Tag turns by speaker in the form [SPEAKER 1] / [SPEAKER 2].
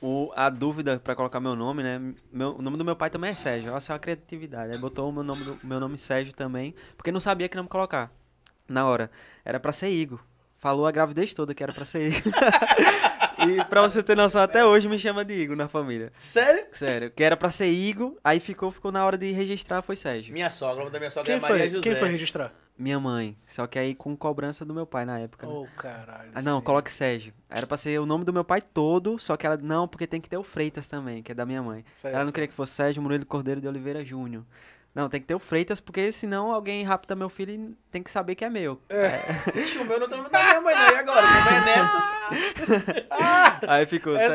[SPEAKER 1] O, a dúvida para colocar meu nome, né? Meu, o nome do meu pai também é Sérgio. Olha só é a criatividade. Aí botou o meu nome, do, meu nome Sérgio também, porque não sabia que não colocar na hora. Era para ser Igor. Falou a gravidez toda que era para ser Igor. E pra você ter noção, até hoje me chama de Igor na família. Sério? Sério. Que era pra ser Igor, aí ficou, ficou na hora de registrar, foi Sérgio.
[SPEAKER 2] Minha sogra, o nome da minha sogra Quem é Maria foi? José. Quem foi registrar?
[SPEAKER 1] Minha mãe. Só que aí com cobrança do meu pai na época. Né? Ô, Oh, caralho. Ah, não, sim. coloque Sérgio. Era pra ser o nome do meu pai todo, só que ela. Não, porque tem que ter o Freitas também, que é da minha mãe. Certo. Ela não queria que fosse Sérgio Murilo Cordeiro de Oliveira Júnior. Não, tem que ter o Freitas, porque senão alguém rapta meu filho e tem que saber que é meu. É. Vixe, é. o meu não
[SPEAKER 2] tem o nome da minha mãe, não. E agora? Meu é neto.
[SPEAKER 1] Ah! Aí ficou. Essa